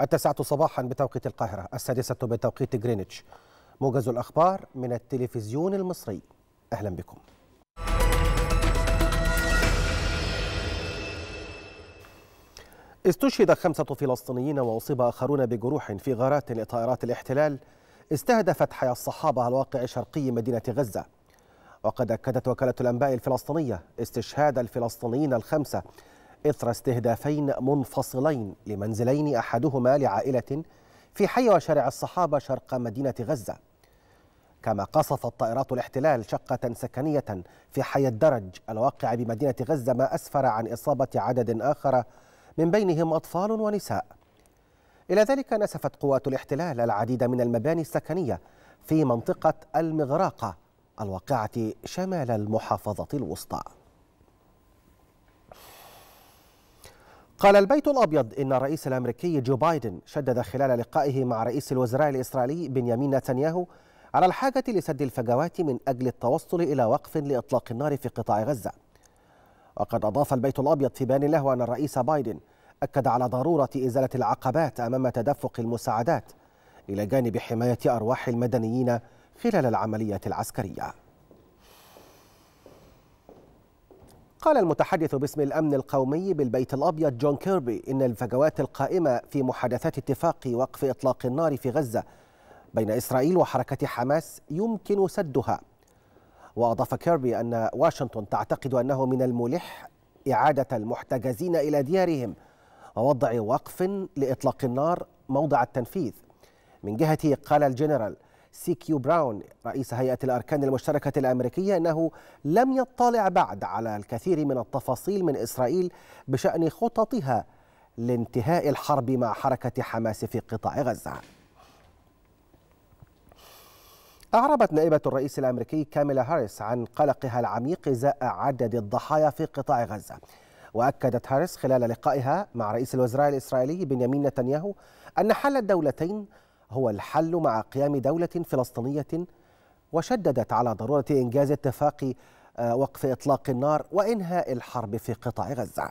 التاسعة صباحا بتوقيت القاهرة السادسة بتوقيت غرينتش موجز الأخبار من التلفزيون المصري أهلا بكم استشهد خمسة فلسطينيين وأصيب آخرون بجروح في غارات لطائرات الاحتلال استهدفت حياة الصحابة على الواقع شرقي مدينة غزة وقد أكدت وكالة الأنباء الفلسطينية استشهاد الفلسطينيين الخمسة إثر استهدافين منفصلين لمنزلين أحدهما لعائلة في حي وشارع الصحابة شرق مدينة غزة كما قصفت طائرات الاحتلال شقة سكنية في حي الدرج الواقع بمدينة غزة ما أسفر عن إصابة عدد آخر من بينهم أطفال ونساء إلى ذلك نسفت قوات الاحتلال العديد من المباني السكنية في منطقة المغراقة الواقعة شمال المحافظة الوسطى قال البيت الأبيض إن الرئيس الأمريكي جو بايدن شدد خلال لقائه مع رئيس الوزراء الإسرائيلي بنيامين نتنياهو على الحاجة لسد الفجوات من أجل التوصل إلى وقف لإطلاق النار في قطاع غزة وقد أضاف البيت الأبيض في بيان له أن الرئيس بايدن أكد على ضرورة إزالة العقبات أمام تدفق المساعدات إلى جانب حماية أرواح المدنيين خلال العملية العسكرية قال المتحدث باسم الأمن القومي بالبيت الأبيض جون كيربي إن الفجوات القائمة في محادثات اتفاق وقف إطلاق النار في غزة بين إسرائيل وحركة حماس يمكن سدها وأضاف كيربي أن واشنطن تعتقد أنه من الملح إعادة المحتجزين إلى ديارهم ووضع وقف لإطلاق النار موضع التنفيذ من جهته قال الجنرال سي كيو براون رئيس هيئة الأركان المشتركة الأمريكية أنه لم يطلع بعد على الكثير من التفاصيل من إسرائيل بشأن خططها لانتهاء الحرب مع حركة حماس في قطاع غزة أعربت نائبة الرئيس الأمريكي كاميلا هاريس عن قلقها العميق إزاء عدد الضحايا في قطاع غزة وأكدت هاريس خلال لقائها مع رئيس الوزراء الإسرائيلي بنيامين نتنياهو أن حل الدولتين هو الحل مع قيام دولة فلسطينية وشددت على ضرورة إنجاز اتفاق آه، وقف إطلاق النار وإنهاء الحرب في قطاع غزة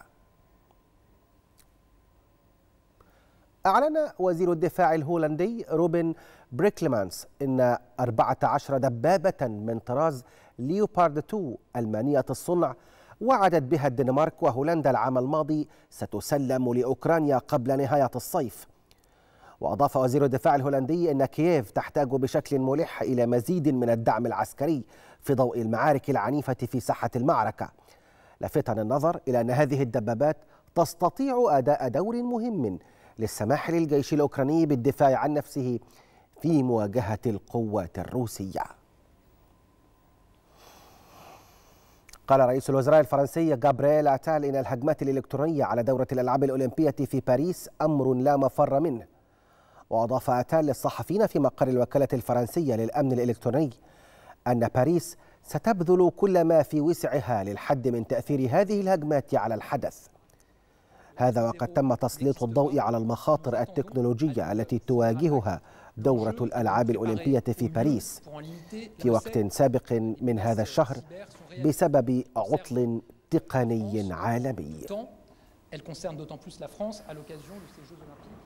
أعلن وزير الدفاع الهولندي روبن بريكلمانس إن 14 دبابة من طراز ليوبارد 2 ألمانية الصنع وعدت بها الدنمارك وهولندا العام الماضي ستسلم لأوكرانيا قبل نهاية الصيف وأضاف وزير الدفاع الهولندي أن كييف تحتاج بشكل ملح إلى مزيد من الدعم العسكري في ضوء المعارك العنيفة في ساحة المعركة لافتا النظر إلى أن هذه الدبابات تستطيع أداء دور مهم للسماح للجيش الأوكراني بالدفاع عن نفسه في مواجهة القوات الروسية قال رئيس الوزراء الفرنسي جابرييل أتال إن الهجمات الإلكترونية على دورة الألعاب الأولمبية في باريس أمر لا مفر منه وأضاف أتال للصحفيين في مقر الوكالة الفرنسية للأمن الإلكتروني أن باريس ستبذل كل ما في وسعها للحد من تأثير هذه الهجمات على الحدث هذا وقد تم تسليط الضوء على المخاطر التكنولوجية التي تواجهها دورة الألعاب الأولمبية في باريس في وقت سابق من هذا الشهر بسبب عطل تقني عالمي.